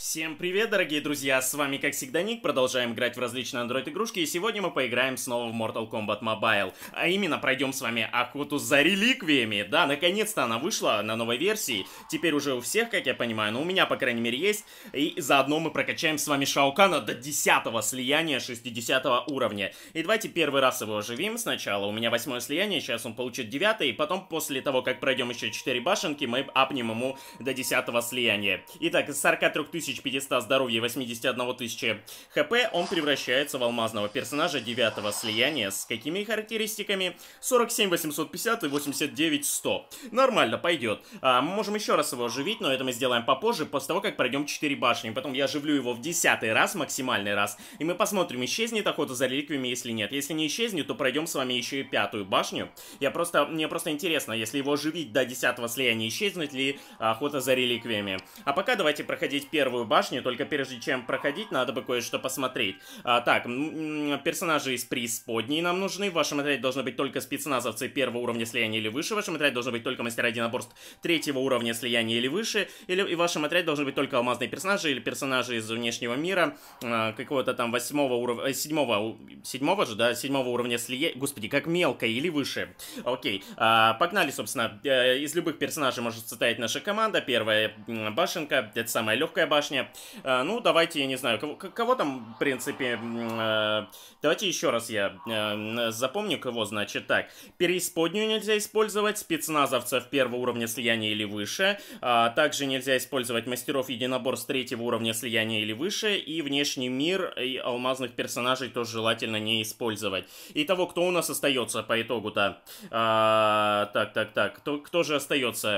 Всем привет, дорогие друзья, с вами как всегда Ник, продолжаем играть в различные Android игрушки, и сегодня мы поиграем снова в Mortal Kombat Mobile, а именно пройдем с вами охоту за реликвиями, да, наконец-то она вышла на новой версии, теперь уже у всех, как я понимаю, но у меня, по крайней мере, есть, и заодно мы прокачаем с вами Шаукана до 10 слияния 60 уровня, и давайте первый раз его оживим сначала, у меня 8 слияние, сейчас он получит 9, и потом после того, как пройдем еще 4 башенки, мы апнем ему до 10 слияния. Итак, из 43 тысяч 1500 здоровья и 81 тысячи хп, он превращается в алмазного персонажа 9 слияния с какими характеристиками? 47 850 и 89 100. Нормально, пойдет. А, мы можем еще раз его оживить, но это мы сделаем попозже, после того, как пройдем 4 башни. Потом я оживлю его в 10 раз, максимальный раз, и мы посмотрим, исчезнет охота за реликвиями, если нет. Если не исчезнет, то пройдем с вами еще и пятую башню. Я просто, мне просто интересно, если его оживить до 10 слияния, исчезнет ли охота за реликвиями. А пока давайте проходить первую Эйфелевую башню, только прежде чем проходить, надо бы кое-что посмотреть. А, так, персонажи из преисподней нам нужны. В вашем отряде должны быть только спецназовцы первого уровня слияния или выше. В вашем отряде должны быть только мастера единоборств третьего уровня слияния или выше. Или, и в вашем отряде должны быть только алмазные персонажи или персонажи из внешнего мира а, какого-то там восьмого уровня... Э, седьмого... Седьмого же, да? Седьмого уровня слияния... Господи, как мелко или выше. Окей. А, погнали, собственно. Э, из любых персонажей может состоять наша команда. Первая башенка. Это самая легкая башня башня. Э, ну, давайте, я не знаю, кого, кого там, в принципе... Э, давайте еще раз я э, запомню, кого, значит, так. Переисподнюю нельзя использовать, спецназовца в первого уровня слияния или выше. А, также нельзя использовать мастеров единоборств третьего уровня слияния или выше. И внешний мир и алмазных персонажей тоже желательно не использовать. И того, кто у нас остается по итогу-то. А, так, так, так. Кто, кто же остается?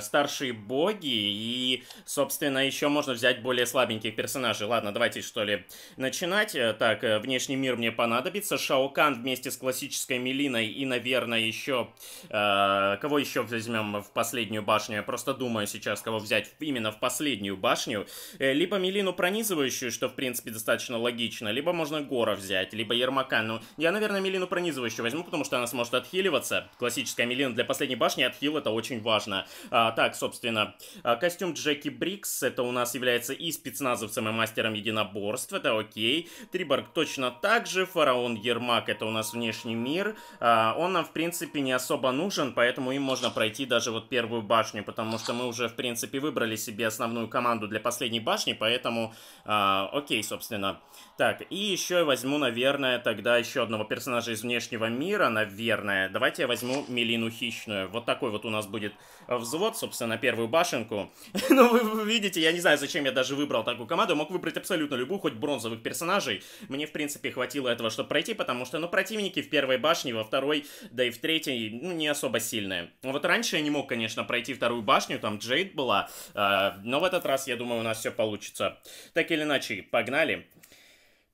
старшие боги и, собственно, Собственно, еще можно взять более слабеньких персонажей. Ладно, давайте что ли начинать. Э, так, э, внешний мир мне понадобится. Шаокан вместе с классической Мелиной и, наверное, еще... Э, кого еще возьмем в последнюю башню? Я просто думаю сейчас, кого взять именно в последнюю башню. Э, либо Мелину пронизывающую, что, в принципе, достаточно логично. Либо можно Гора взять, либо Ермака. Ну, я, наверное, Мелину пронизывающую возьму, потому что она сможет отхиливаться. Классическая Мелина для последней башни, отхил это очень важно. А, так, собственно, костюм Джеки Брикс Феликс, это у нас является и спецназовцем, и мастером единоборств, это окей. Триборг точно так же, Фараон Ермак, это у нас внешний мир. А, он нам, в принципе, не особо нужен, поэтому им можно пройти даже вот первую башню, потому что мы уже, в принципе, выбрали себе основную команду для последней башни, поэтому а, окей, собственно. Так, и еще я возьму, наверное, тогда еще одного персонажа из внешнего мира, наверное. Давайте я возьму Мелину Хищную. Вот такой вот у нас будет взвод, собственно, на первую башенку. ну, вы видите, я не знаю, зачем я даже выбрал такую команду. мог выбрать абсолютно любую, хоть бронзовых персонажей. Мне, в принципе, хватило этого, чтобы пройти, потому что, ну, противники в первой башне, во второй, да и в третьей, ну, не особо сильные. Вот раньше я не мог, конечно, пройти вторую башню, там Джейд была, э, но в этот раз, я думаю, у нас все получится. Так или иначе, погнали.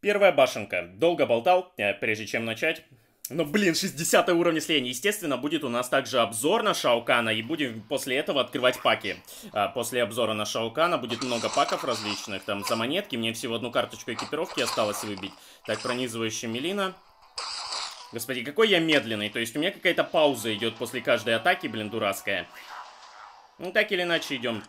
Первая башенка. Долго болтал, э, прежде чем начать. Но, блин, 60 уровень слияния. Естественно, будет у нас также обзор на Шаукана, и будем после этого открывать паки. А после обзора на Шаукана будет много паков различных, там, за монетки. Мне всего одну карточку экипировки осталось выбить. Так, пронизывающая мелина. Господи, какой я медленный. То есть у меня какая-то пауза идет после каждой атаки, блин, дурацкая. Ну, так или иначе, идем.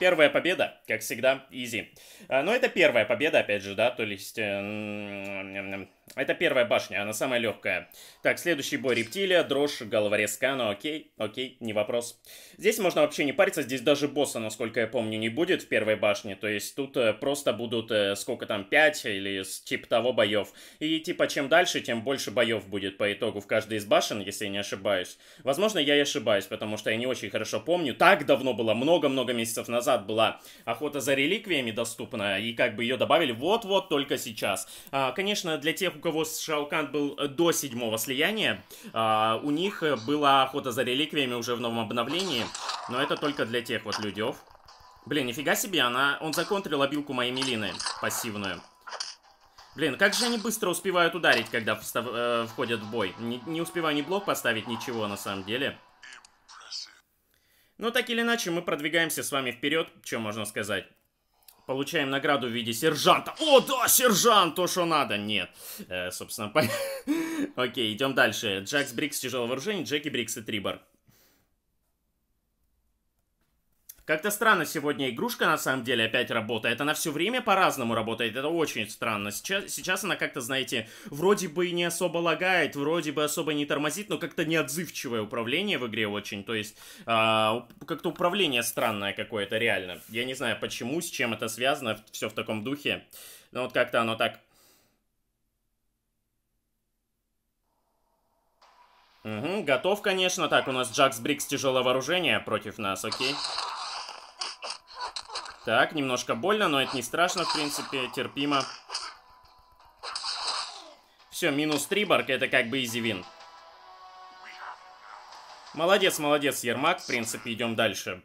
Первая победа, как всегда, изи. А, но ну, это первая победа, опять же, да, то есть... Э, это первая башня, она самая легкая. Так, следующий бой рептилия, дрожь, головорез Кана, ну, окей, окей, не вопрос. Здесь можно вообще не париться, здесь даже босса, насколько я помню, не будет в первой башне. То есть тут э, просто будут э, сколько там, 5 или типа того боев. И типа чем дальше, тем больше боев будет по итогу в каждой из башен, если я не ошибаюсь. Возможно, я и ошибаюсь, потому что я не очень хорошо помню. Так давно было, много-много месяцев назад была охота за реликвиями доступна, и как бы ее добавили вот-вот только сейчас. А, конечно, для тех, тех, у кого Шаукан был э, до седьмого слияния, а, у них э, была охота за реликвиями уже в новом обновлении, но это только для тех вот людей. Блин, нифига себе, она... он законтрил обилку моей Мелины пассивную. Блин, как же они быстро успевают ударить, когда встав, э, входят в бой. Не, не успеваю ни блок поставить, ничего на самом деле. Но ну, так или иначе, мы продвигаемся с вами вперед, что можно сказать получаем награду в виде сержанта. О, да, сержант, то, что надо. Нет. Э, собственно, по... Окей, идем дальше. Джекс Брикс, тяжелое вооружение, Джеки Брикс и Трибор. Как-то странно сегодня игрушка на самом деле опять работает. Она все время по-разному работает. Это очень странно. Сейчас, сейчас она как-то, знаете, вроде бы и не особо лагает, вроде бы особо не тормозит, но как-то неотзывчивое управление в игре очень. То есть э, как-то управление странное какое-то реально. Я не знаю почему, с чем это связано, все в таком духе. Но вот как-то оно так... Угу, готов, конечно. Так, у нас Джакс Брикс тяжелое вооружение против нас, окей. Так, немножко больно, но это не страшно, в принципе, терпимо. Все, минус три барка, это как бы изи вин. Молодец, молодец, Ермак, в принципе, идем дальше.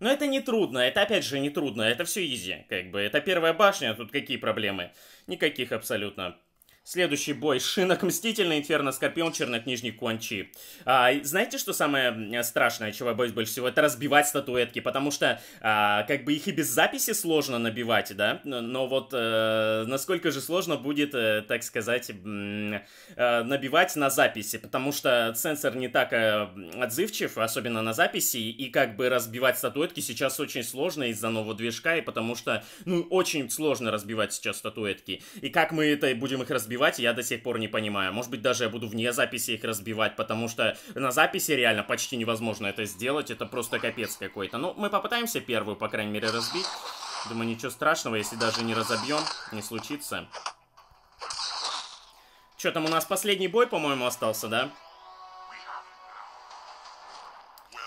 Но это не трудно, это опять же не трудно, это все изи, как бы. Это первая башня, тут какие проблемы? Никаких абсолютно. Следующий бой. Шинок Мстительный, Инферно Скорпион, Чернокнижник Куанчи. А, знаете, что самое страшное, чего я боюсь больше всего? Это разбивать статуэтки, потому что а, как бы их и без записи сложно набивать, да? Но вот а, насколько же сложно будет, э, так сказать, э, набивать на записи, потому что сенсор не так отзывчив, особенно на записи, и как бы разбивать статуэтки сейчас очень сложно из-за нового движка, и потому что, ну, очень сложно разбивать сейчас статуэтки. И как мы это будем их разбивать? разбивать, я до сих пор не понимаю. Может быть, даже я буду вне записи их разбивать, потому что на записи реально почти невозможно это сделать. Это просто капец какой-то. Ну, мы попытаемся первую, по крайней мере, разбить. Думаю, ничего страшного, если даже не разобьем, не случится. Что там у нас последний бой, по-моему, остался, да? Да.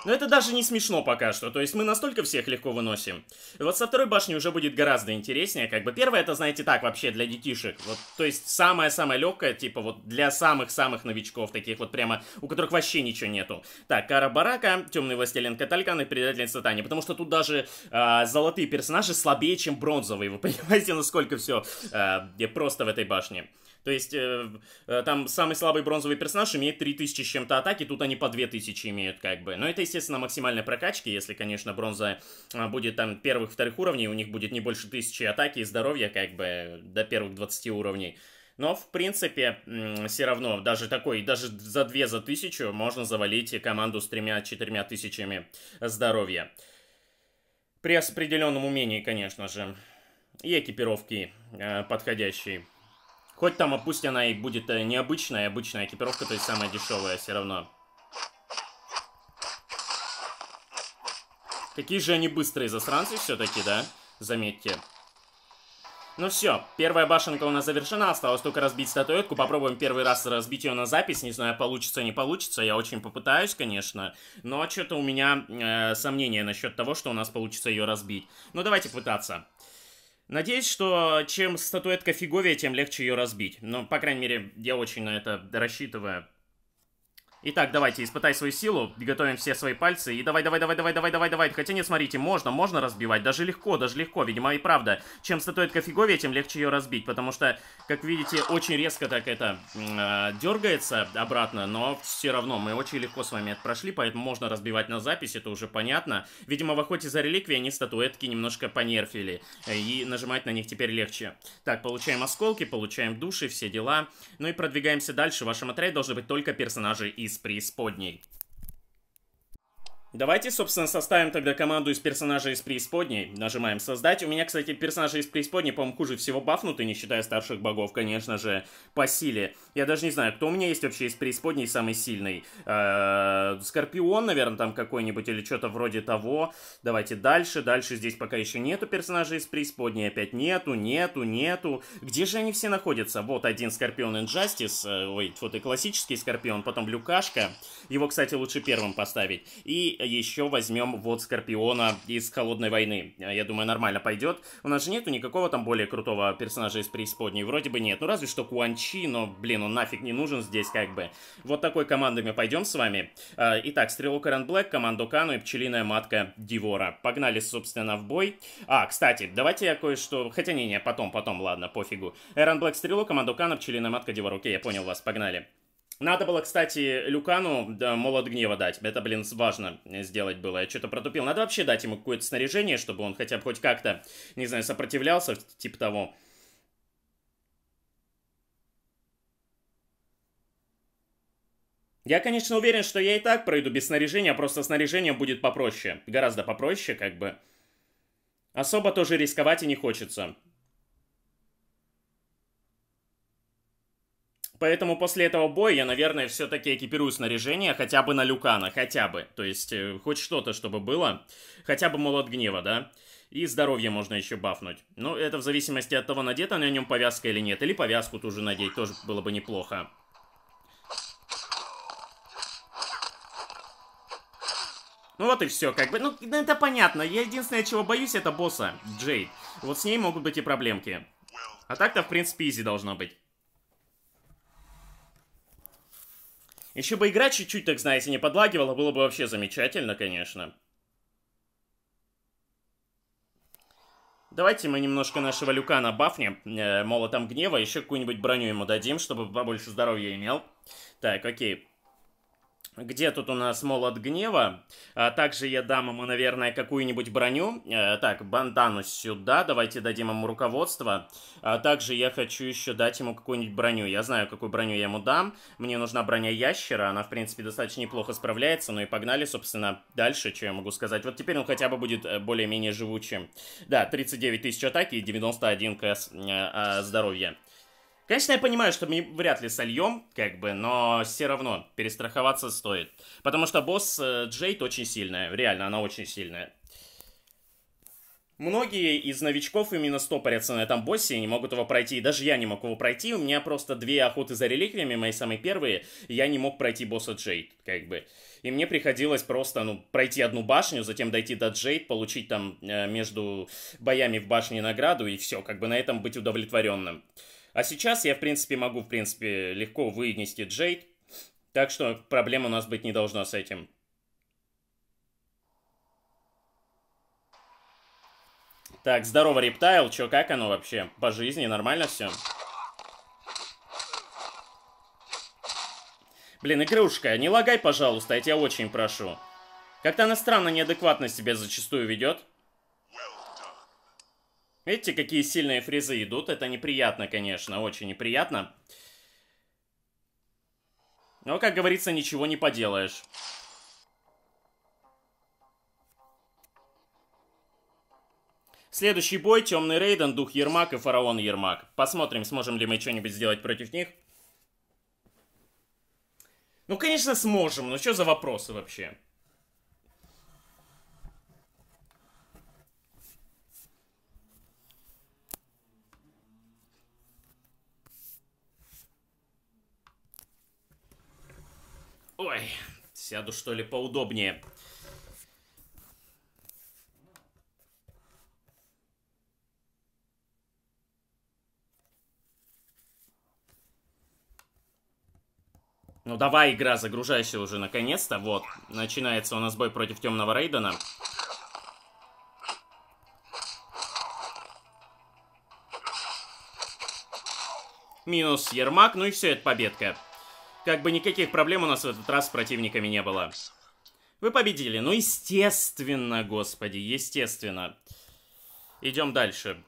Но это даже не смешно пока что, то есть мы настолько всех легко выносим. вот со второй башни уже будет гораздо интереснее, как бы первая это, знаете, так вообще для детишек. Вот, то есть самая-самая легкая, типа вот для самых-самых новичков, таких вот прямо, у которых вообще ничего нету. Так, Кара Барака, Темный Властелин Каталькан и Предатель Тани, потому что тут даже э, золотые персонажи слабее, чем бронзовые, вы понимаете, насколько все э, а, просто в этой башне. То есть э, э, там самый слабый бронзовый персонаж имеет 3000 с чем-то атаки, тут они по 2000 имеют как бы. Но это, естественно, максимальная прокачка, если, конечно, бронза а, будет там первых-вторых уровней, у них будет не больше 1000 атаки и здоровья как бы до первых 20 уровней. Но, в принципе, все равно, даже такой, даже за 2 за тысячу можно завалить команду с тремя-четырьмя тысячами здоровья. При определенном умении, конечно же. И экипировке э, подходящей. Хоть там, а пусть она и будет э, необычная, обычная экипировка, то есть самая дешевая все равно. Какие же они быстрые засранцы все-таки, да? Заметьте. Ну все, первая башенка у нас завершена, осталось только разбить статуэтку. Попробуем первый раз разбить ее на запись, не знаю, получится, не получится. Я очень попытаюсь, конечно, но что-то у меня э, сомнения насчет того, что у нас получится ее разбить. Ну давайте пытаться. Надеюсь, что чем статуэтка фиговее, тем легче ее разбить. Но по крайней мере, я очень на это рассчитываю. Итак, давайте, испытай свою силу, готовим все свои пальцы, и давай, давай, давай, давай, давай, давай, давай. Хотя нет, смотрите, можно, можно разбивать, даже легко, даже легко, видимо, и правда. Чем статуэтка фиговее, тем легче ее разбить, потому что, как видите, очень резко так это э, а, дергается обратно, но все равно мы очень легко с вами это прошли, поэтому можно разбивать на запись, это уже понятно. Видимо, в охоте за реликвией они статуэтки немножко понерфили, и нажимать на них теперь легче. Так, получаем осколки, получаем души, все дела. Ну и продвигаемся дальше. В вашем отряде должны быть только персонажи из из преисподней. Давайте, собственно, составим тогда команду из персонажей из преисподней. Нажимаем «Создать». У меня, кстати, персонажи из преисподней, по-моему, хуже всего бафнуты, не считая старших богов, конечно же, по силе. Я даже не знаю, кто у меня есть вообще из преисподней самый сильный. Э Скорпион, наверное, там какой-нибудь или что-то вроде того. Давайте дальше. Дальше здесь пока еще нету персонажей из преисподней. Опять нету, нету, нету. Где же они все находятся? Вот один Скорпион Инжастис. Э, ой, вот и классический Скорпион. Потом Люкашка. Его, кстати, лучше первым поставить. И э, еще возьмем вот Скорпиона из Холодной войны. Э, я думаю, нормально пойдет. У нас же нету никакого там более крутого персонажа из преисподней. Вроде бы нет. Ну, разве что Куанчи, но, блин, он нафиг не нужен здесь как бы. Вот такой командой мы пойдем с вами. Э, итак, Стрелок Эрен Блэк, Командо Кану и Пчелиная Матка Дивора. Погнали, собственно, в бой. А, кстати, давайте я кое-что... Хотя не-не, потом, потом, ладно, пофигу. Эрен Блэк, Стрелок, Командо Кану, Пчелиная Матка Дивора. Окей, я понял вас, погнали. Надо было, кстати, Люкану да, молот гнева дать. Это, блин, важно сделать было. Я что-то протупил. Надо вообще дать ему какое-то снаряжение, чтобы он хотя бы хоть как-то, не знаю, сопротивлялся, типа того. Я, конечно, уверен, что я и так пройду без снаряжения, а просто снаряжение будет попроще. Гораздо попроще, как бы. Особо тоже рисковать и не хочется. Поэтому после этого боя я, наверное, все-таки экипирую снаряжение хотя бы на Люкана, хотя бы. То есть, э, хоть что-то, чтобы было. Хотя бы молот гнева, да? И здоровье можно еще бафнуть. Ну это в зависимости от того, надета на нем повязка или нет. Или повязку тоже надеть, тоже было бы неплохо. Ну вот и все, как бы, ну, ну это понятно. Я единственное, чего боюсь, это босса, Джей. Вот с ней могут быть и проблемки. А так-то, в принципе, изи должно быть. Еще бы игра чуть-чуть, так знаете, не подлагивала, было бы вообще замечательно, конечно. Давайте мы немножко нашего Люка набафнем, э, молотом а гнева, еще какую-нибудь броню ему дадим, чтобы побольше здоровья имел. Так, окей. Где тут у нас молот гнева? А также я дам ему, наверное, какую-нибудь броню. А, так, бандану сюда. Давайте дадим ему руководство. А также я хочу еще дать ему какую-нибудь броню. Я знаю, какую броню я ему дам. Мне нужна броня ящера. Она, в принципе, достаточно неплохо справляется. Ну и погнали, собственно, дальше, что я могу сказать. Вот теперь он хотя бы будет э, более-менее живучим. Да, 39 тысяч атаки и 91 кс э, здоровья. Конечно, я понимаю, что мы вряд ли сольем, как бы, но все равно перестраховаться стоит. Потому что босс э, Джейд очень сильная, реально, она очень сильная. Многие из новичков именно стопорятся на этом боссе и не могут его пройти. Даже я не мог его пройти. У меня просто две охоты за реликвиями, мои самые первые, я не мог пройти босса Джейд, как бы. И мне приходилось просто, ну, пройти одну башню, затем дойти до Джейд, получить там э, между боями в башне награду, и все, как бы на этом быть удовлетворенным. А сейчас я, в принципе, могу, в принципе, легко вынести Джейд. Так что проблем у нас быть не должно с этим. Так, здорово, Рептайл. Чё, как оно вообще? По жизни нормально все? Блин, игрушка, не лагай, пожалуйста, я тебя очень прошу. Как-то она странно неадекватно себя зачастую ведет. Видите, какие сильные фрезы идут. Это неприятно, конечно, очень неприятно. Но, как говорится, ничего не поделаешь. Следующий бой. Темный Рейден, Дух Ермак и Фараон Ермак. Посмотрим, сможем ли мы что-нибудь сделать против них. Ну, конечно, сможем. Но что за вопросы вообще? Ой, сяду что ли поудобнее. Ну давай, игра, загружайся уже наконец-то. Вот, начинается у нас бой против темного Рейдена. Минус Ермак, ну и все, это победка. Как бы никаких проблем у нас в этот раз с противниками не было. Вы победили. Ну, естественно, господи, естественно. Идем дальше.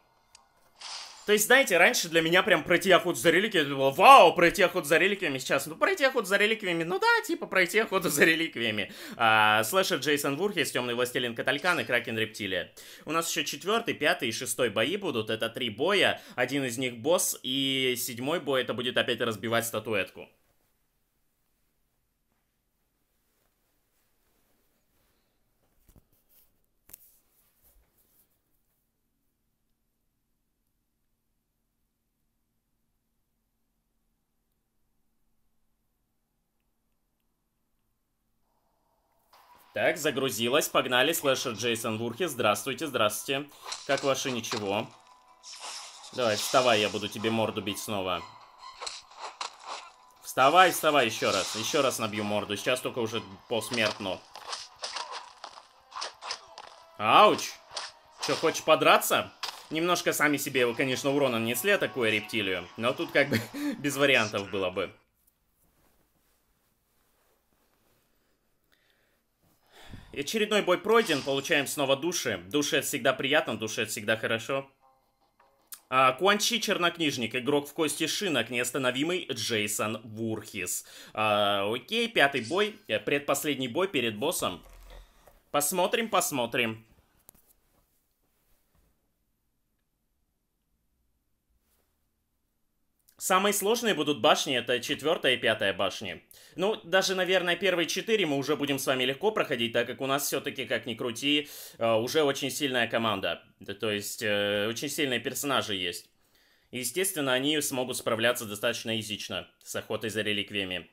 То есть, знаете, раньше для меня прям пройти охоту за реликвиями было «Вау, пройти охоту за реликвиями сейчас». Ну, пройти охоту за реликвиями, ну да, типа пройти охоту за реликвиями. А, слэшер Джейсон Вурхес, Темный Властелин Каталькан и Кракен Рептилия. У нас еще четвертый, пятый и шестой бои будут. Это три боя, один из них босс, и седьмой бой это будет опять разбивать статуэтку. Так, загрузилась, погнали, слэшер Джейсон Вурхи, здравствуйте, здравствуйте. Как ваше ничего? Давай, вставай, я буду тебе морду бить снова. Вставай, вставай еще раз, еще раз набью морду, сейчас только уже посмертно. Ауч! Че, хочешь подраться? Немножко сами себе его, конечно, урона нанесли, такую рептилию, но тут как бы без вариантов было бы. Очередной бой пройден, получаем снова души. Души это всегда приятно, души это всегда хорошо. А, Куанчи Чернокнижник, игрок в кости шинок, неостановимый Джейсон Вурхис. А, окей, пятый бой, э, предпоследний бой перед боссом. Посмотрим, посмотрим. Самые сложные будут башни, это четвертая и пятая башни. Ну, даже, наверное, первые четыре мы уже будем с вами легко проходить, так как у нас все-таки, как ни крути, э, уже очень сильная команда. То есть, э, очень сильные персонажи есть. Естественно, они смогут справляться достаточно язично с охотой за реликвиями.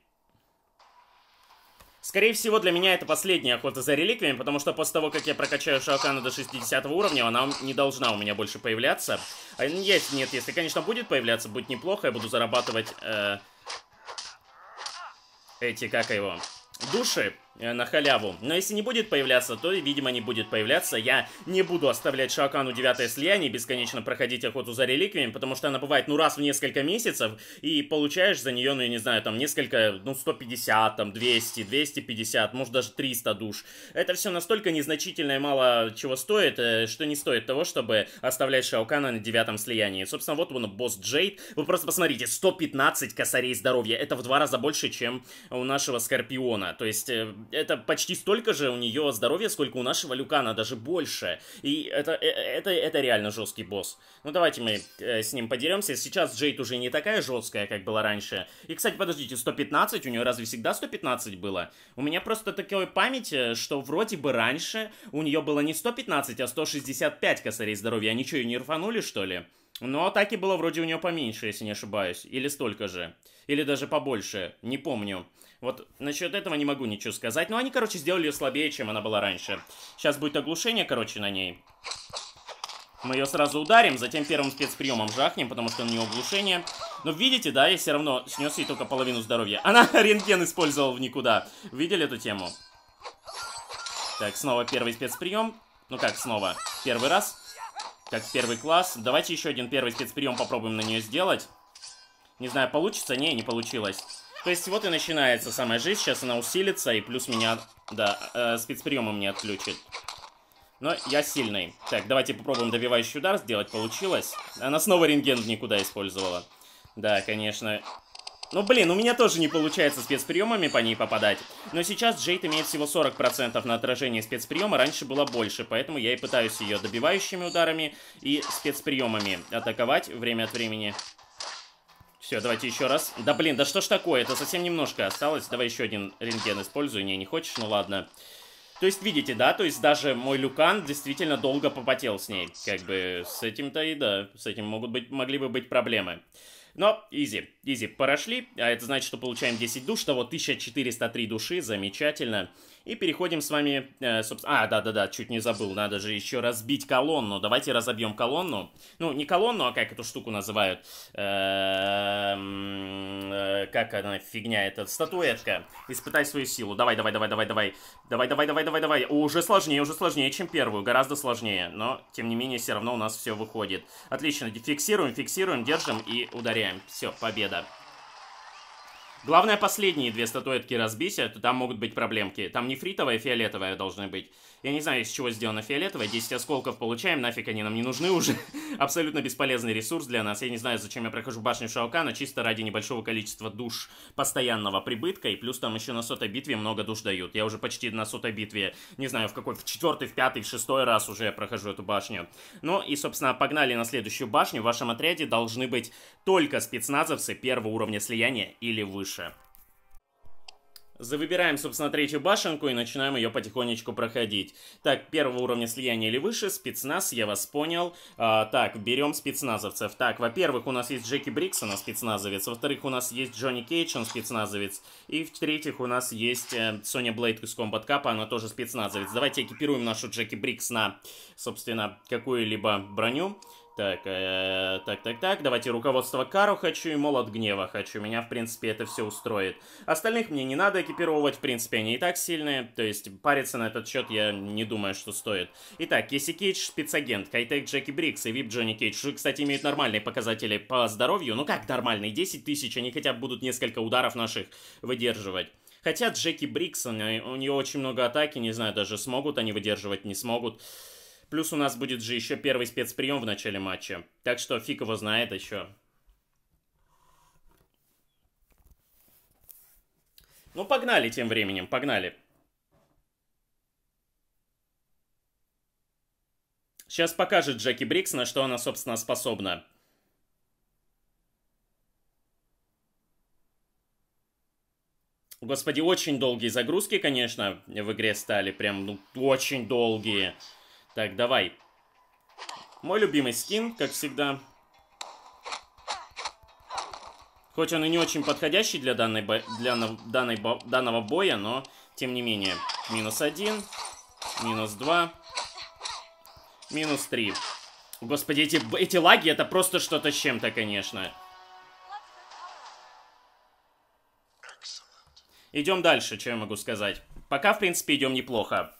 Скорее всего, для меня это последняя охота за реликвиями, потому что после того, как я прокачаю Шалкана до 60 уровня, она не должна у меня больше появляться. А, ну, есть нет, нет, если, конечно, будет появляться, будет неплохо, я буду зарабатывать... Э, эти, как его... Души, Э, на халяву. Но если не будет появляться, то, видимо, не будет появляться. Я не буду оставлять Шакану девятое слияние и бесконечно проходить охоту за реликвиями, потому что она бывает, ну, раз в несколько месяцев, и получаешь за нее, ну, я не знаю, там, несколько, ну, 150, там, 200, 250, может, даже 300 душ. Это все настолько незначительно и мало чего стоит, э, что не стоит того, чтобы оставлять Шаукана на девятом слиянии. Собственно, вот он, босс Джейд. Вы просто посмотрите, 115 косарей здоровья. Это в два раза больше, чем у нашего Скорпиона. То есть э, это почти столько же у нее здоровья, сколько у нашего Люкана, даже больше. И это, э, это, это реально жесткий босс. Ну давайте мы э, с ним подеремся. Сейчас Джейд уже не такая жесткая, как была раньше. И, кстати, подождите, 115? У нее разве всегда 115 было? У меня просто такая память, э, что вроде бы раньше у нее было не 115, а 165 косарей здоровья. Они что, ее не рванули, что ли? Но ну, атаки было вроде у нее поменьше, если не ошибаюсь. Или столько же. Или даже побольше. Не помню. Вот насчет этого не могу ничего сказать. Но они, короче, сделали ее слабее, чем она была раньше. Сейчас будет оглушение, короче, на ней. Мы ее сразу ударим, затем первым спецприемом жахнем, потому что у нее оглушение. Но ну, видите, да, я все равно снес ей только половину здоровья. Она рентген использовала в никуда. Видели эту тему? Так, снова первый спецприем. Ну как снова? Первый раз. Как первый класс. Давайте еще один первый спецприем попробуем на нее сделать. Не знаю, получится? Не, не получилось. То есть вот и начинается самая жизнь. Сейчас она усилится, и плюс меня... Да, э, спецприемы мне отключит. Но я сильный. Так, давайте попробуем добивающий удар сделать. Получилось. Она снова рентген никуда использовала. Да, конечно. Ну, блин, у меня тоже не получается спецприемами по ней попадать. Но сейчас Джейд имеет всего 40% на отражение спецприема, раньше было больше, поэтому я и пытаюсь ее добивающими ударами и спецприемами атаковать время от времени. Все, давайте еще раз. Да блин, да что ж такое, это совсем немножко осталось. Давай еще один рентген использую. Не, не хочешь? Ну ладно. То есть, видите, да? То есть даже мой Люкан действительно долго попотел с ней. Как бы с этим-то и да. С этим могут быть, могли бы быть проблемы. Но изи, изи, прошли. А это значит, что получаем 10 душ, того 1403 души. Замечательно. Замечательно. И переходим с вами, э, собственно... А, да-да-да, чуть не забыл, надо же еще разбить колонну. Давайте разобьем колонну. Ну, не колонну, а как эту штуку называют? Эм, э, как она, фигня, эта статуэтка. Испытай свою силу. Давай, давай, давай, давай, давай. Давай, давай, давай, давай, давай. Уже сложнее, уже сложнее, чем первую. Гораздо сложнее. Но, тем не менее, все равно у нас все выходит. Отлично, фиксируем, фиксируем, держим и ударяем. Все, победа. Главное, последние две статуэтки разбейся, то там могут быть проблемки. Там нефритовая и а фиолетовая должны быть. Я не знаю, из чего сделано фиолетовое. 10 осколков получаем, нафиг они нам не нужны уже. Абсолютно бесполезный ресурс для нас. Я не знаю, зачем я прохожу башню Шаукана, чисто ради небольшого количества душ постоянного прибытка. И плюс там еще на сотой битве много душ дают. Я уже почти на сотой битве, не знаю, в какой, в четвертый, в пятый, в шестой раз уже прохожу эту башню. Ну и, собственно, погнали на следующую башню. В вашем отряде должны быть только спецназовцы первого уровня слияния или выше. Выбираем, собственно, третью башенку и начинаем ее потихонечку проходить. Так, первого уровня слияния или выше, спецназ, я вас понял. А, так, берем спецназовцев. Так, во-первых, у нас есть Джеки Бриксон, спецназовец. Во-вторых, у нас есть Джонни Кейдж, он спецназовец. И в-третьих, у нас есть э, Соня Блейд из Комбат Капа, она тоже спецназовец. Давайте экипируем нашу Джеки Брикс на, собственно, какую-либо броню. Так, э, так, так, так, давайте руководство Кару хочу и молот гнева хочу. Меня, в принципе, это все устроит. Остальных мне не надо экипировать, в принципе, они и так сильные. То есть париться на этот счет я не думаю, что стоит. Итак, Кейси Кейдж, спецагент, Кайтек Джеки Брикс и Вип Джонни Кейдж, кстати, имеют нормальные показатели по здоровью. Ну как нормальные, 10 тысяч, они хотя бы будут несколько ударов наших выдерживать. Хотя Джеки Брикс, э, у нее очень много атаки, не знаю, даже смогут они выдерживать, не смогут. Плюс у нас будет же еще первый спецприем в начале матча. Так что фиг его знает еще. Ну, погнали тем временем, погнали. Сейчас покажет Джеки Брикс, на что она, собственно, способна. Господи, очень долгие загрузки, конечно, в игре стали. Прям, ну, очень долгие. Так, давай. Мой любимый скин, как всегда. Хоть он и не очень подходящий для, данной бо... для данной бо... данного боя, но тем не менее. Минус один, минус два, минус три. Господи, эти, эти лаги это просто что-то с чем-то, конечно. Идем дальше, что я могу сказать. Пока, в принципе, идем неплохо.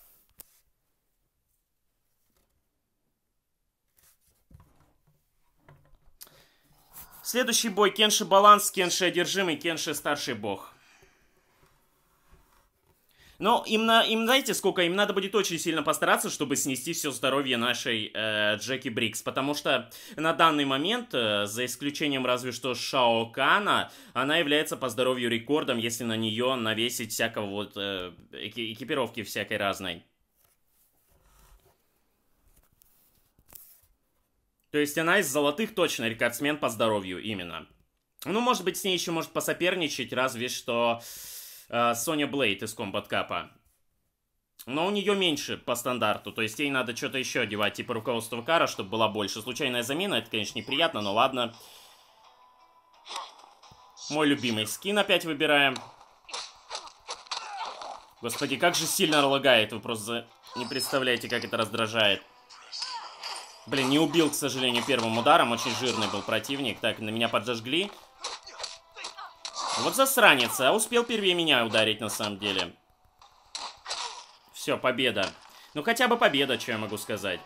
Следующий бой. Кенши баланс, Кенши одержимый, Кенши старший бог. Но ну, им, на, им, знаете, сколько? Им надо будет очень сильно постараться, чтобы снести все здоровье нашей э, Джеки Брикс. Потому что на данный момент, э, за исключением разве что Шао Кана, она является по здоровью рекордом, если на нее навесить всякого вот э, экипировки всякой разной. То есть она из золотых точно рекордсмен по здоровью именно. Ну, может быть, с ней еще может посоперничать, разве что э, Соня Блейд из Комбат Капа. Но у нее меньше по стандарту, то есть ей надо что-то еще одевать, типа руководство кара, чтобы была больше. Случайная замена, это, конечно, неприятно, но ладно. Мой любимый скин опять выбираем. Господи, как же сильно лагает, вы просто не представляете, как это раздражает. Блин, не убил, к сожалению, первым ударом. Очень жирный был противник. Так, на меня поджожгли. Вот засранец, а успел первее меня ударить на самом деле. Все, победа. Ну хотя бы победа, что я могу сказать.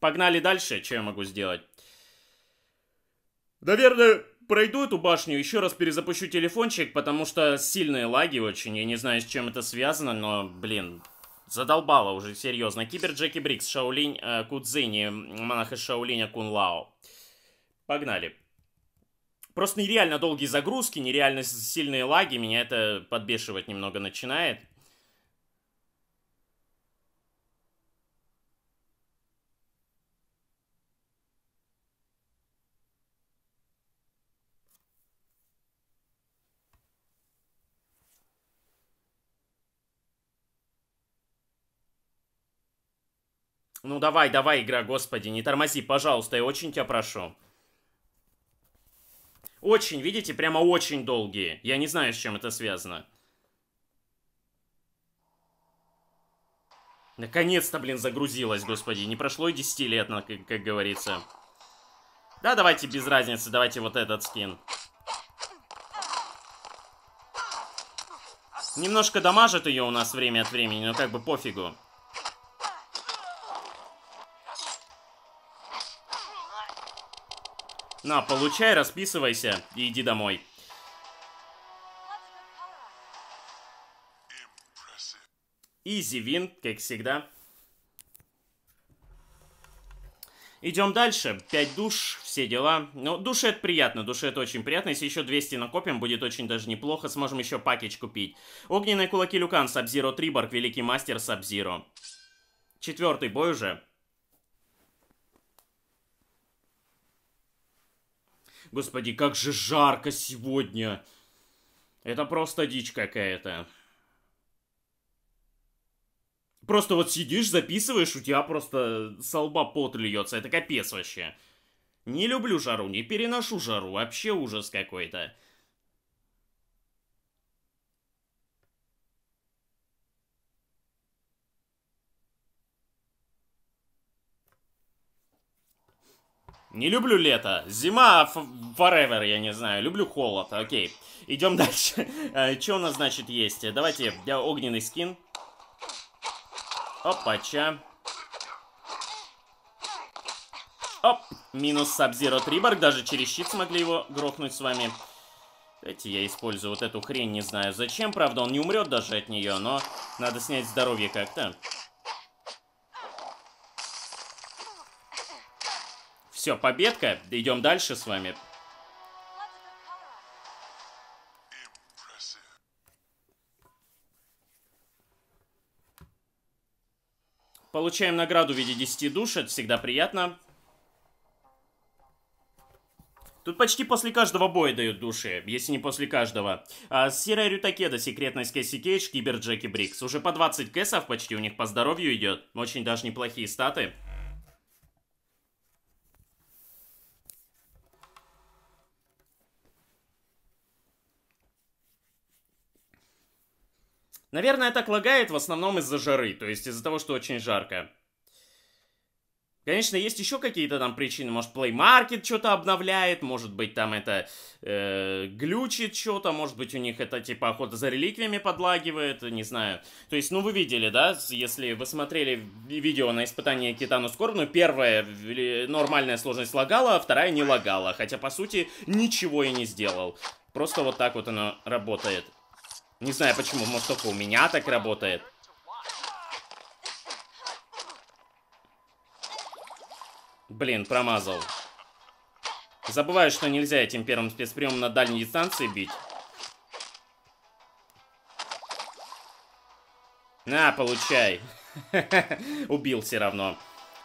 Погнали дальше, что я могу сделать. Наверное, пройду эту башню, еще раз перезапущу телефончик, потому что сильные лаги очень, я не знаю, с чем это связано, но, блин, задолбало уже, серьезно. Кибер Джеки Брикс, Шаолинь э, Кудзини, монах из Шаолиня Кунлао. Погнали. Просто нереально долгие загрузки, нереально сильные лаги, меня это подбешивать немного начинает. Ну давай, давай, игра, господи, не тормози, пожалуйста, я очень тебя прошу. Очень, видите, прямо очень долгие. Я не знаю, с чем это связано. Наконец-то, блин, загрузилась, господи. Не прошло и 10 лет, как, как говорится. Да, давайте без разницы, давайте вот этот скин. Немножко дамажит ее у нас время от времени, но как бы пофигу. На, получай, расписывайся и иди домой. Изи вин, как всегда. Идем дальше. 5 душ, все дела. Ну, души это приятно, души это очень приятно. Если еще 200 накопим, будет очень даже неплохо. Сможем еще пакетч купить. Огненные кулаки Люкан, Сабзиро Триборг, Великий Мастер Сабзиро. Четвертый бой уже. Господи, как же жарко сегодня. Это просто дичь какая-то. Просто вот сидишь, записываешь, у тебя просто со лба пот льется. Это капец вообще. Не люблю жару, не переношу жару. Вообще ужас какой-то. Не люблю лето. Зима forever, я не знаю. Люблю холод. Окей. Идем дальше. Э, Что у нас, значит, есть? Давайте для огненный скин. Опача. Оп. Минус Sub-Zero Триборг. Даже через щит смогли его грохнуть с вами. Давайте я использую вот эту хрень, не знаю зачем. Правда, он не умрет даже от нее, но надо снять здоровье как-то. Все, победка. Идем дальше с вами. Получаем награду в виде 10 душ, это всегда приятно. Тут почти после каждого боя дают души, если не после каждого. А, Сирая Рютакеда, секретность Кэсси Кейдж, Кибер Джеки Брикс. Уже по 20 кэсов почти у них по здоровью идет. Очень даже неплохие статы. Наверное, так лагает в основном из-за жары, то есть из-за того, что очень жарко. Конечно, есть еще какие-то там причины. Может, Play Market что-то обновляет, может быть, там это э, глючит что-то, может быть, у них это типа охота за реликвиями подлагивает, не знаю. То есть, ну, вы видели, да, если вы смотрели видео на испытание Китану Скорбную, первая нормальная сложность лагала, а вторая не лагала. Хотя, по сути, ничего и не сделал. Просто вот так вот оно работает. Не знаю почему, может только у меня так работает. Блин, промазал. Забываю, что нельзя этим первым спецприемом на дальней дистанции бить. На, получай. Убил все равно.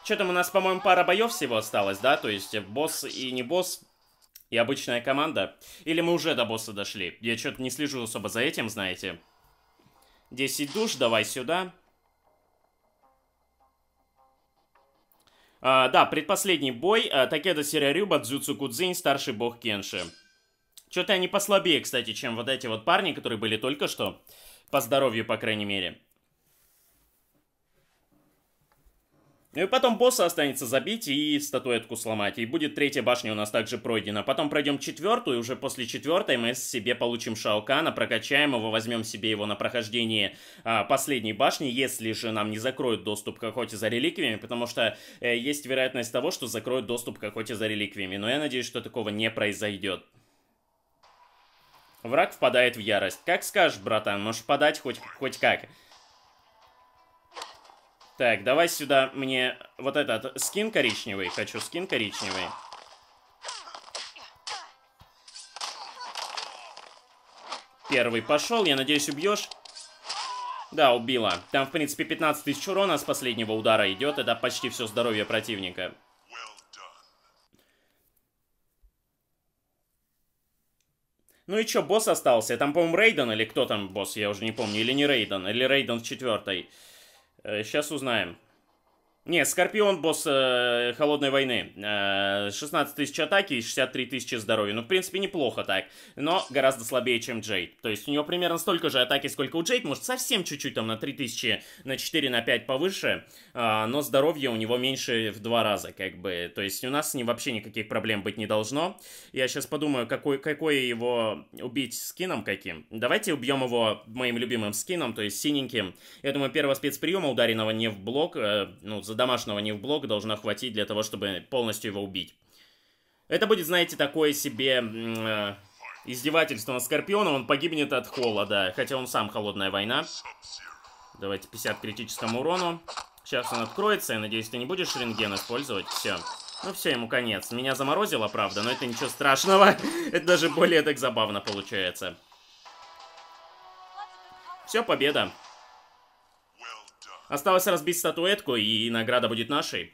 Что там у нас, по-моему, пара боев всего осталось, да? То есть э, босс и не босс и обычная команда? Или мы уже до босса дошли? Я что-то не слежу особо за этим, знаете. Десять душ, давай сюда. А, да, предпоследний бой. А, Такеда Сирарюба, Дзюцу Кудзинь, старший бог Кенши. Что-то они послабее, кстати, чем вот эти вот парни, которые были только что. По здоровью, по крайней мере. Ну и потом босса останется забить и статуэтку сломать. И будет третья башня у нас также пройдена. Потом пройдем четвертую, и уже после четвертой мы себе получим Шаукана, прокачаем его, возьмем себе его на прохождение а, последней башни, если же нам не закроют доступ к охоте за реликвиями, потому что э, есть вероятность того, что закроют доступ к охоте за реликвиями. Но я надеюсь, что такого не произойдет. Враг впадает в ярость. Как скажешь, братан, можешь подать хоть, хоть как. Так, давай сюда мне вот этот скин коричневый. Хочу скин коричневый. Первый пошел. Я надеюсь, убьешь. Да, убила. Там, в принципе, 15 тысяч урона с последнего удара идет. Это почти все здоровье противника. Ну и чё, босс остался? Там, по-моему, Рейден или кто там босс, я уже не помню. Или не Рейден, или Рейден в четвертой. Сейчас э, узнаем. Не, Скорпион босс э, Холодной войны. Э, 16 тысяч атаки и 63 тысячи здоровья. Ну, в принципе, неплохо так. Но гораздо слабее, чем Джейд. То есть у него примерно столько же атаки, сколько у Джейд. Может, совсем чуть-чуть там на 3 тысячи, на 4, на 5 повыше. Э, но здоровье у него меньше в два раза, как бы. То есть у нас с ним вообще никаких проблем быть не должно. Я сейчас подумаю, какой, какой его убить скином каким. Давайте убьем его моим любимым скином, то есть синеньким. Я думаю, первого спецприема ударенного не в блок. Э, ну, за домашнего не в блок должно хватить для того, чтобы полностью его убить. Это будет, знаете, такое себе э, издевательство на Скорпиона. Он погибнет от холода, хотя он сам холодная война. Давайте 50 критическому урону. Сейчас он откроется, я надеюсь, ты не будешь рентген использовать. Все. Ну все, ему конец. Меня заморозило, правда, но это ничего страшного. это даже более так забавно получается. Все, победа. Осталось разбить статуэтку, и награда будет нашей.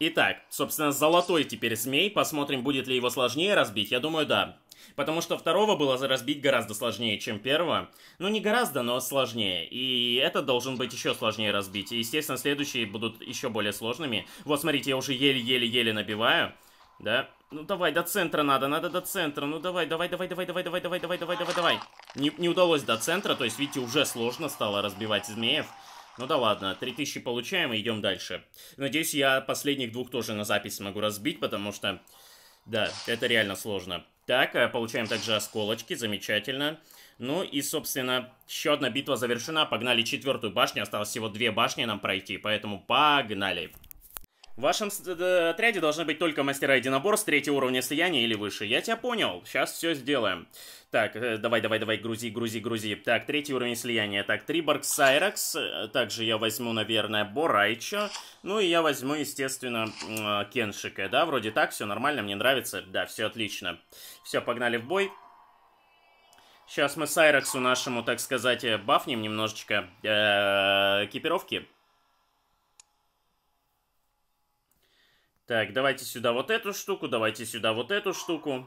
Итак, собственно, золотой теперь змей. Посмотрим, будет ли его сложнее разбить. Я думаю, да. Потому что второго было разбить гораздо сложнее, чем первого. Ну, не гораздо, но сложнее. И этот должен быть еще сложнее разбить. И, естественно, следующие будут еще более сложными. Вот, смотрите, я уже еле-еле-еле набиваю. Да? Ну давай, до центра надо, надо до центра. Ну давай, давай, давай, давай, давай, давай, давай, давай, давай, давай, давай. Не, не удалось до центра, то есть, видите, уже сложно стало разбивать змеев. Ну да ладно, 3000 получаем и идем дальше. Надеюсь, я последних двух тоже на запись смогу разбить, потому что... Да, это реально сложно. Так, получаем также осколочки, замечательно. Ну и, собственно, еще одна битва завершена. Погнали четвертую башню, осталось всего две башни нам пройти, поэтому погнали. В вашем э, э, отряде должны быть только мастера с третьего уровня слияния или выше. Я тебя понял. Сейчас все сделаем. Так, э, давай, давай, давай, грузи, грузи, грузи. Так, третий уровень слияния. Так, Триборг Сайракс. Также я возьму, наверное, Борайчо. Ну и я возьму, естественно, Кеншика. Да, вроде так, все нормально, мне нравится. Да, все отлично. Все, погнали в бой. Сейчас мы сайрексу нашему, так сказать, бафнем немножечко э -э, экипировки. Так, давайте сюда вот эту штуку, давайте сюда вот эту штуку.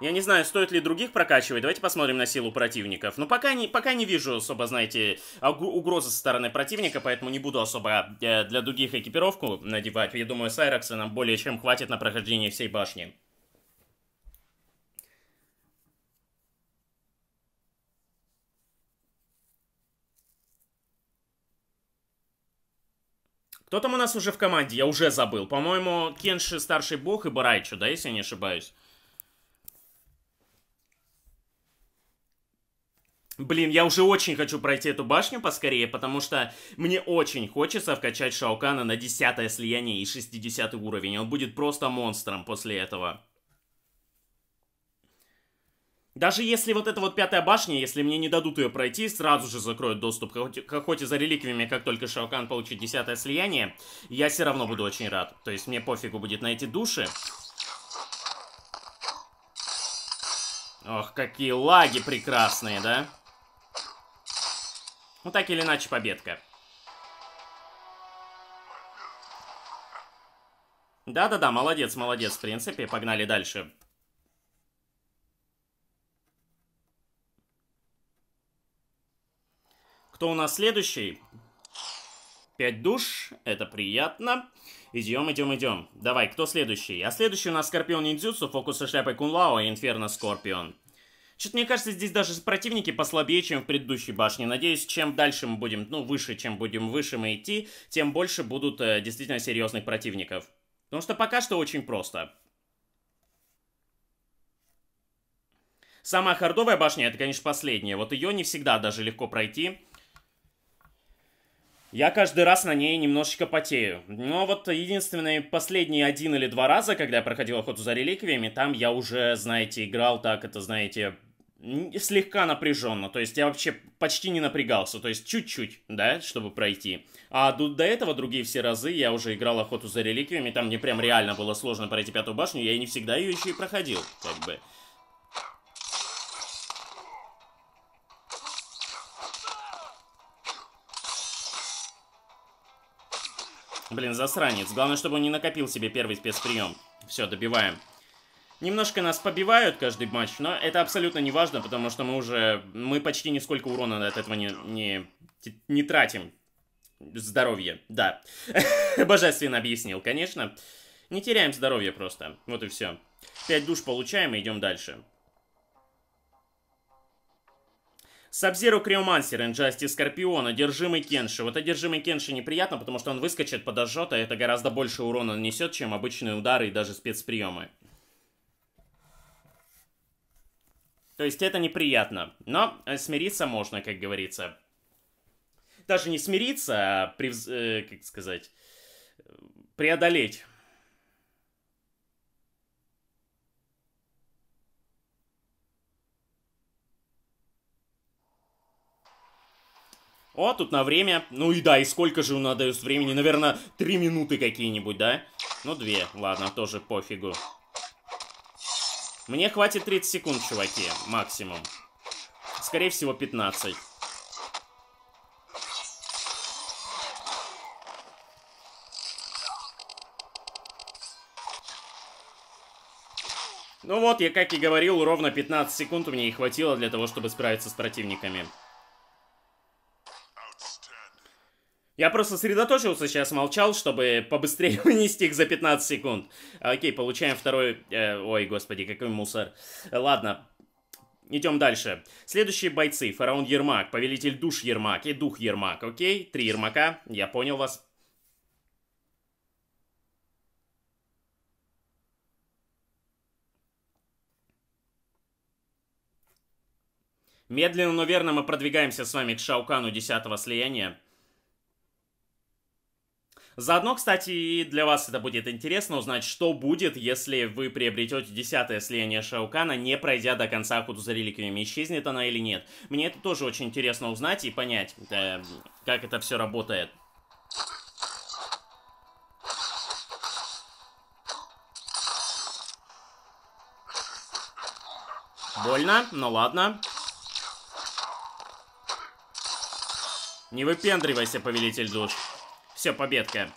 Я не знаю, стоит ли других прокачивать. Давайте посмотрим на силу противников. Но ну, пока не, пока не вижу особо, знаете, угрозы со стороны противника, поэтому не буду особо э, для других экипировку надевать. Я думаю, Сайрокса нам более чем хватит на прохождение всей башни. Кто там у нас уже в команде? Я уже забыл. По-моему, Кенши старший бог и Барайчу, да, если я не ошибаюсь? Блин, я уже очень хочу пройти эту башню поскорее, потому что мне очень хочется вкачать Шаукана на 10 слияние и 60 уровень. Он будет просто монстром после этого. Даже если вот эта вот пятая башня, если мне не дадут ее пройти, сразу же закроют доступ к охоте, за реликвиями, как только Шаокан получит десятое слияние, я все равно буду очень рад. То есть мне пофигу будет на эти души. Ох, какие лаги прекрасные, да? Ну так или иначе, победка. Да-да-да, молодец, молодец, в принципе. Погнали дальше. Кто у нас следующий? Пять душ, это приятно. Идем, идем, идем. Давай, кто следующий? А следующий у нас Скорпион Ниндзюцу, фокус со шляпой Кунлао и Инферно Скорпион. Что-то мне кажется, здесь даже противники послабее, чем в предыдущей башне. Надеюсь, чем дальше мы будем, ну, выше, чем будем выше мы идти, тем больше будут э, действительно серьезных противников. Потому что пока что очень просто. Самая хардовая башня, это, конечно, последняя. Вот ее не всегда даже легко пройти. Я каждый раз на ней немножечко потею. Но вот единственные последние один или два раза, когда я проходил охоту за реликвиями, там я уже, знаете, играл так, это, знаете, слегка напряженно, то есть я вообще почти не напрягался, то есть чуть-чуть, да, чтобы пройти. А до, этого другие все разы я уже играл охоту за реликвиями, там мне прям реально было сложно пройти пятую башню, я не всегда ее еще и проходил, как бы. Блин, засранец. Главное, чтобы он не накопил себе первый спецприем. Все, добиваем. Немножко нас побивают каждый матч, но это абсолютно не важно, потому что мы уже... Мы почти нисколько урона от этого не, не, не тратим. Здоровье, да. Божественно объяснил, конечно. Не теряем здоровье просто. Вот и все. Пять душ получаем и идем дальше. Сабзеру Криомансер, Инжасти Скорпион, одержимый Кенши. Вот одержимый Кенши неприятно, потому что он выскочит, подожжет, а это гораздо больше урона нанесет, чем обычные удары и даже спецприемы. То есть это неприятно, но э, смириться можно, как говорится. Даже не смириться, а, превз... э, как сказать, э, преодолеть. О, тут на время. Ну и да, и сколько же он отдает времени? Наверное, три минуты какие-нибудь, да? Ну, две. Ладно, тоже пофигу. Мне хватит 30 секунд, чуваки, максимум. Скорее всего, 15. Ну вот, я как и говорил, ровно 15 секунд у меня и хватило для того, чтобы справиться с противниками. Я просто сосредоточился сейчас, молчал, чтобы побыстрее вынести их за 15 секунд. Окей, получаем второй... Э, ой, господи, какой мусор. Ладно, Идем дальше. Следующие бойцы. Фараон Ермак, Повелитель Душ Ермак и Дух Ермак. Окей? Три Ермака. Я понял вас. Медленно, но верно мы продвигаемся с вами к Шаукану десятого слияния. Заодно, кстати, и для вас это будет интересно узнать, что будет, если вы приобретете десятое слияние Шаукана, не пройдя до конца охоту за реликвиями, исчезнет она или нет. Мне это тоже очень интересно узнать и понять, э, как это все работает. Больно, но ладно. Не выпендривайся, повелитель душ. Все, победка.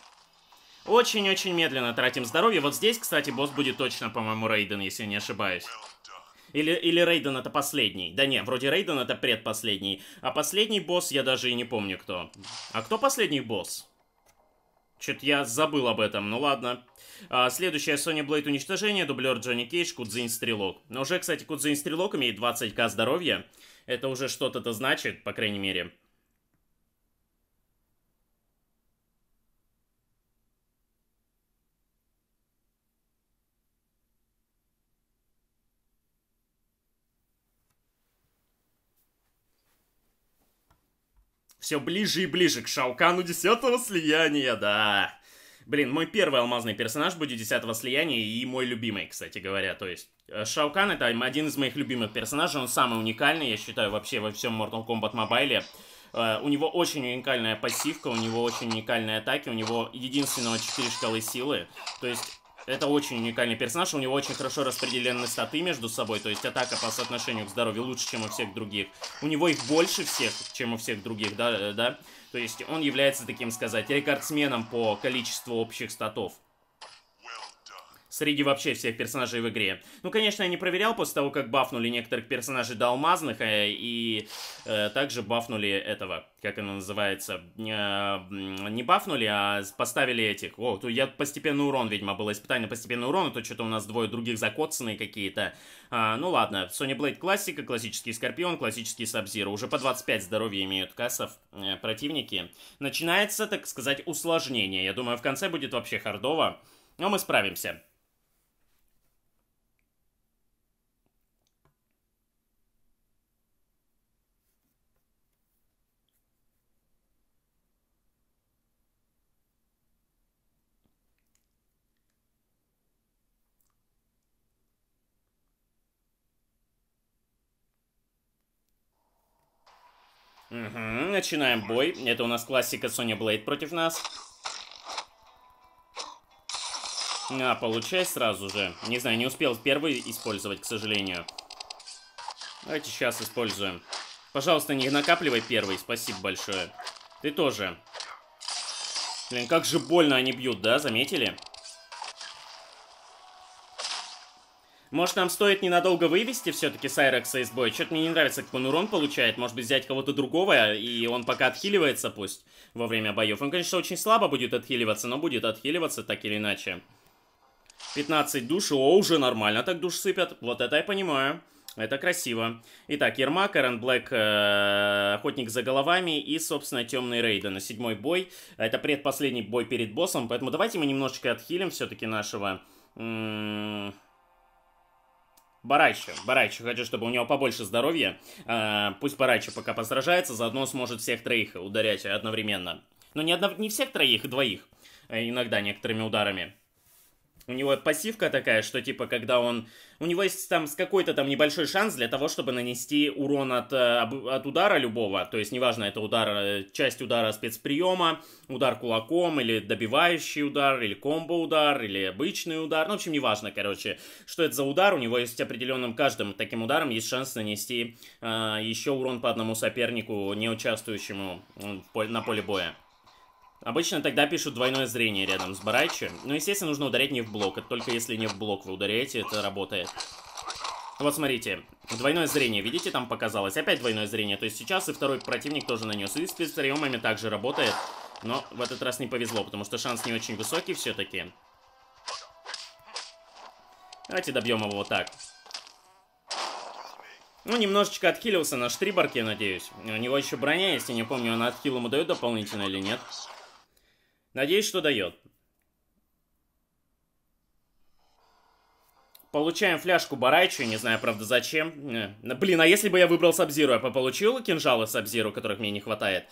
Очень-очень медленно тратим здоровье. Вот здесь, кстати, босс будет точно, по-моему, Рейден, если не ошибаюсь. Или, или Рейден это последний. Да не, вроде Рейден это предпоследний. А последний босс я даже и не помню кто. А кто последний босс? Чё-то я забыл об этом, ну ладно. А, следующая Sony Blade уничтожение, дублер Джонни Кейдж, Кудзин Стрелок. Но уже, кстати, Кудзин Стрелок имеет 20к здоровья. Это уже что-то-то значит, по крайней мере. все ближе и ближе к Шаукану десятого слияния, да. Блин, мой первый алмазный персонаж будет десятого слияния и мой любимый, кстати говоря. То есть э, Шаукан это один из моих любимых персонажей, он самый уникальный, я считаю, вообще во всем Mortal Kombat Mobile. Uh, у него очень уникальная пассивка, у него очень уникальные атаки, у него единственного 4 шкалы силы. То есть это очень уникальный персонаж, у него очень хорошо распределены статы между собой, то есть атака по соотношению к здоровью лучше, чем у всех других. У него их больше всех, чем у всех других, да, э, да. То есть он является таким, сказать, рекордсменом по количеству общих статов среди вообще всех персонажей в игре. Ну, конечно, я не проверял после того, как бафнули некоторых персонажей до алмазных, э, и э, также бафнули этого, как оно называется, э, не бафнули, а поставили этих. О, тут я постепенный урон, видимо, было испытание постепенный урон, а то что-то у нас двое других закоцанные какие-то. А, ну ладно, Sony Blade классика, классический Скорпион, классический Сабзиро. Уже по 25 здоровья имеют кассов э, противники. Начинается, так сказать, усложнение. Я думаю, в конце будет вообще хардово, но мы справимся. начинаем бой. Это у нас классика Sony Blade против нас. А, получай сразу же. Не знаю, не успел первый использовать, к сожалению. Давайте сейчас используем. Пожалуйста, не накапливай первый, спасибо большое. Ты тоже. Блин, как же больно они бьют, да, заметили? Может, нам стоит ненадолго вывести все-таки Сайрекса из боя? Что-то мне не нравится, как он урон получает. Может быть, взять кого-то другого, и он пока отхиливается пусть во время боев. Он, конечно, очень слабо будет отхиливаться, но будет отхиливаться так или иначе. 15 душ. О, уже нормально так душ сыпят. Вот это я понимаю. Это красиво. Итак, Ермак, Эрен Блэк, э -э, Охотник за головами и, собственно, Темный Рейден. На седьмой бой. Это предпоследний бой перед боссом, поэтому давайте мы немножечко отхилим все-таки нашего... М -м Барачи, Барачи, Хочу, чтобы у него побольше здоровья. А, пусть Барачи пока посражается, заодно сможет всех троих ударять одновременно. Но ну, не, одно... не всех троих, двоих. А иногда некоторыми ударами. У него пассивка такая, что типа, когда он... У него есть там с какой-то там небольшой шанс для того, чтобы нанести урон от, э, от удара любого. То есть, неважно, это удар, э, часть удара спецприема, удар кулаком, или добивающий удар, или комбо-удар, или обычный удар. Ну, в общем, неважно, короче, что это за удар. У него есть определенным каждым таким ударом есть шанс нанести э, еще урон по одному сопернику, не участвующему на поле боя. Обычно тогда пишут двойное зрение рядом с Барачи. Но, ну, естественно, нужно ударять не в блок. Это только если не в блок вы ударяете, это работает. Вот смотрите, двойное зрение, видите, там показалось. Опять двойное зрение, то есть сейчас и второй противник тоже нанес. И спецприемами также работает, но в этот раз не повезло, потому что шанс не очень высокий все-таки. Давайте добьем его вот так. Ну, немножечко отхилился наш Триборки, надеюсь. У него еще броня, есть, я не помню, она отхил ему дает дополнительно или нет. Надеюсь, что дает. Получаем фляжку Барайчу, не знаю, правда, зачем. Э, блин, а если бы я выбрал Сабзиру, я бы получил кинжалы Сабзиру, которых мне не хватает?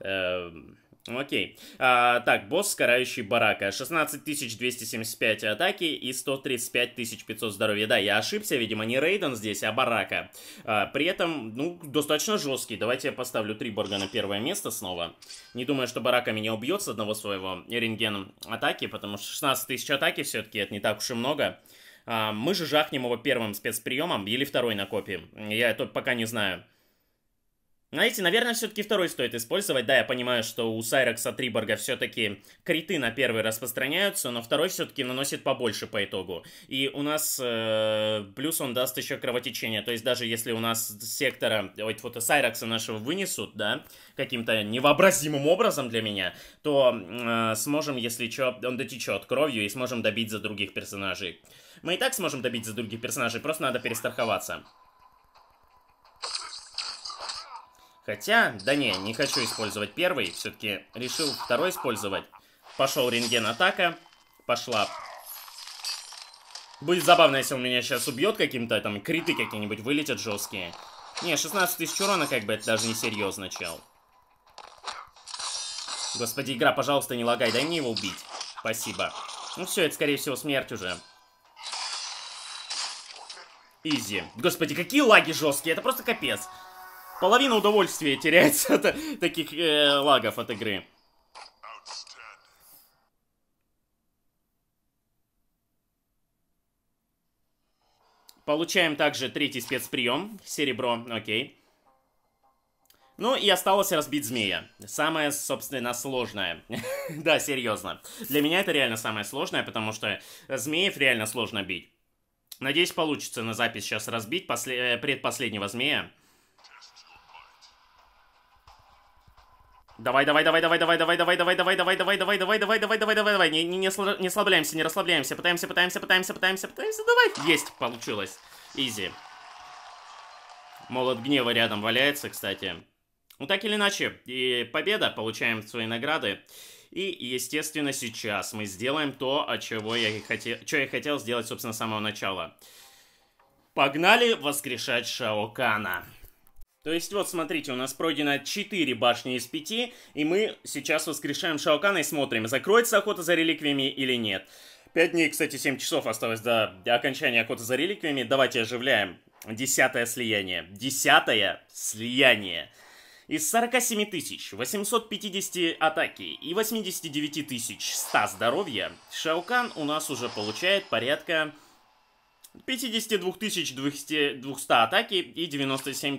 Эм... Окей. А, так, босс, карающий барака. 275 атаки и 135 500 здоровья. Да, я ошибся, видимо, не Рейден здесь, а барака. А, при этом, ну, достаточно жесткий. Давайте я поставлю Триборга на первое место снова. Не думаю, что барака меня убьет с одного своего рентген атаки, потому что 16 тысяч атаки все-таки это не так уж и много. А, мы же жахнем его первым спецприемом или второй на копии. Я это пока не знаю. Знаете, наверное, все-таки второй стоит использовать. Да, я понимаю, что у Сайрекса Триборга все-таки криты на первый распространяются, но второй все-таки наносит побольше по итогу. И у нас э, плюс он даст еще кровотечение. То есть даже если у нас сектора, ой, фото Сайрекса нашего вынесут, да, каким-то невообразимым образом для меня, то э, сможем, если что, он дотечет кровью и сможем добить за других персонажей. Мы и так сможем добить за других персонажей, просто надо перестраховаться. Хотя, да не, не хочу использовать первый. Все-таки решил второй использовать. Пошел рентген-атака. Пошла. Будет забавно, если он меня сейчас убьет каким-то, там, криты какие-нибудь вылетят жесткие. Не, 16 тысяч урона, как бы, это даже не серьезно, чел. Господи, игра, пожалуйста, не лагай, дай мне его убить. Спасибо. Ну все, это, скорее всего, смерть уже. Изи. Господи, какие лаги жесткие, это просто капец половина удовольствия теряется от таких э, лагов от игры. Получаем также третий спецприем, серебро, окей. Ну и осталось разбить змея. Самое, собственно, сложное. да, серьезно. Для меня это реально самое сложное, потому что змеев реально сложно бить. Надеюсь, получится на запись сейчас разбить после... Э, предпоследнего змея. Давай, давай, давай, давай, давай, давай, давай, давай, давай, давай, давай, давай, давай, давай, давай, давай, давай, давай, давай, не расслабляемся, не расслабляемся, пытаемся, пытаемся, пытаемся, пытаемся, пытаемся, давай, есть, получилось, изи. Молот гнева рядом валяется, кстати. Ну так или иначе, и победа, получаем свои награды. И, естественно, сейчас мы сделаем то, от чего я хотел, что я хотел сделать, собственно, с самого начала. Погнали воскрешать Шаокана. То есть вот смотрите, у нас пройдено 4 башни из 5, и мы сейчас воскрешаем Шаокана и смотрим, закроется охота за реликвиями или нет. 5 дней, кстати, 7 часов осталось до окончания охоты за реликвиями. Давайте оживляем. Десятое слияние. Десятое слияние. Из 47 тысяч, 850 атаки и 89 тысяч 100 здоровья, Шаукан у нас уже получает порядка 52 200, 200 атаки и 97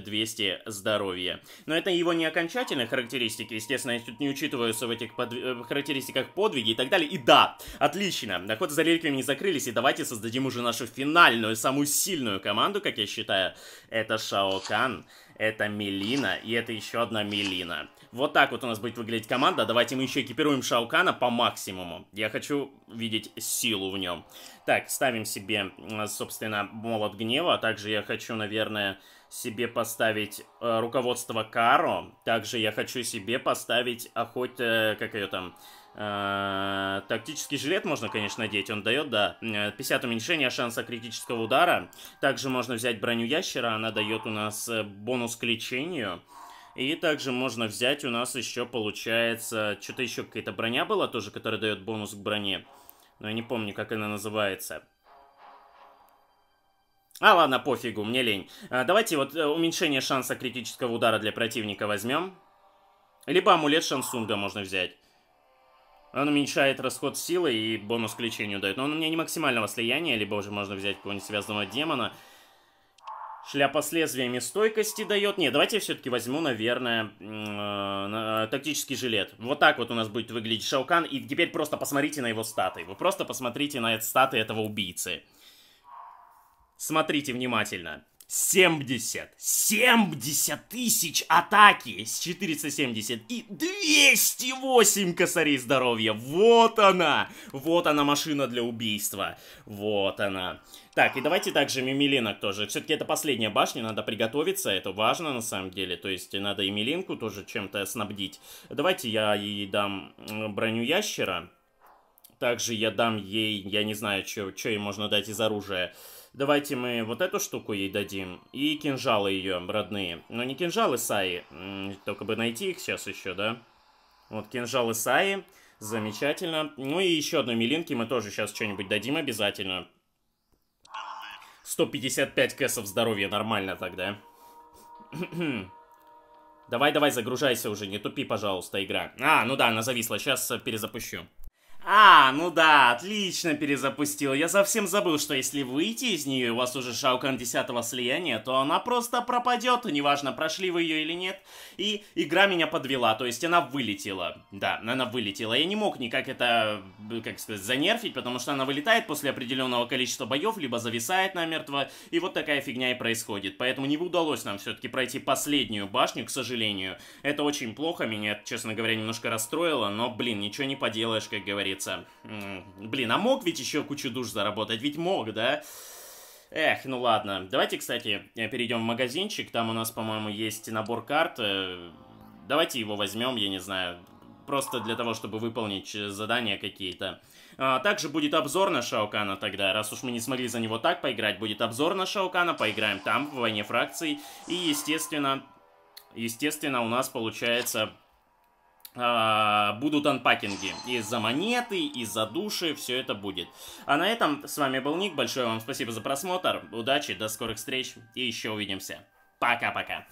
200 здоровья. Но это его не окончательные характеристики, естественно, я тут не учитываются в этих подв... Э, характеристиках подвиги и так далее. И да, отлично, охота за реликвиями не закрылись, и давайте создадим уже нашу финальную, самую сильную команду, как я считаю, это Шао Кан это Мелина, и это еще одна Мелина. Вот так вот у нас будет выглядеть команда. Давайте мы еще экипируем Шаукана по максимуму. Я хочу видеть силу в нем. Так, ставим себе, собственно, молот гнева. Также я хочу, наверное, себе поставить э, руководство Каро. Также я хочу себе поставить охоть... Э, как ее там? Э, тактический жилет можно, конечно, надеть, он дает, да, 50 э, уменьшения шанса критического удара. Также можно взять броню ящера, она дает у нас э, бонус к лечению. И также можно взять у нас еще, получается, что-то еще какая-то броня была тоже, которая дает бонус к броне. Но я не помню, как она называется. А ладно, пофигу, мне лень. А, давайте вот уменьшение шанса критического удара для противника возьмем. Либо амулет Шансунга можно взять. Он уменьшает расход силы и бонус к лечению дает. Но он у меня не максимального слияния, либо уже можно взять какого-нибудь связанного демона. Шляпа с лезвиями стойкости дает. Не, давайте я все-таки возьму, наверное, э, тактический жилет. Вот так вот у нас будет выглядеть Шаукан. И теперь просто посмотрите на его статы. Вы просто посмотрите на статы этого убийцы. Смотрите внимательно. 70. 70 тысяч атаки с 470 и 208 косарей здоровья. Вот она. Вот она машина для убийства. Вот она. Так, и давайте также мимилинок тоже. Все-таки это последняя башня, надо приготовиться. Это важно на самом деле. То есть надо и милинку тоже чем-то снабдить. Давайте я ей дам э, броню ящера. Также я дам ей, я не знаю, что ей можно дать из оружия. Давайте мы вот эту штуку ей дадим. И кинжалы ее родные. Но не кинжалы Саи. Только бы найти их сейчас еще, да? Вот кинжалы Саи. Замечательно. Ну и еще одной милинки мы тоже сейчас что-нибудь дадим обязательно. 155 кэсов здоровья нормально тогда. Давай-давай, загружайся уже, не тупи, пожалуйста, игра. А, ну да, она зависла, сейчас перезапущу. А, ну да, отлично перезапустил. Я совсем забыл, что если выйти из нее, у вас уже Шаукан 10 слияния, то она просто пропадет, неважно, прошли вы ее или нет. И игра меня подвела, то есть она вылетела. Да, она вылетела. Я не мог никак это, э, как сказать, занерфить, потому что она вылетает после определенного количества боев, либо зависает намертво, и вот такая фигня и происходит. Поэтому не удалось нам все-таки пройти последнюю башню, к сожалению. Это очень плохо, меня, честно говоря, немножко расстроило, но, блин, ничего не поделаешь, как говорится говорится. Блин, а мог ведь еще кучу душ заработать? Ведь мог, да? Эх, ну ладно. Давайте, кстати, перейдем в магазинчик. Там у нас, по-моему, есть набор карт. Э, давайте его возьмем, я не знаю, просто для того, чтобы выполнить э, задания какие-то. А, также будет обзор на Шаукана тогда, раз уж мы не смогли за него так поиграть, будет обзор на Шаукана, поиграем там, в войне фракций. И, естественно, естественно, у нас получается а, будут анпакинги и за монеты, и за души, все это будет. А на этом с вами был Ник, большое вам спасибо за просмотр, удачи, до скорых встреч и еще увидимся. Пока-пока.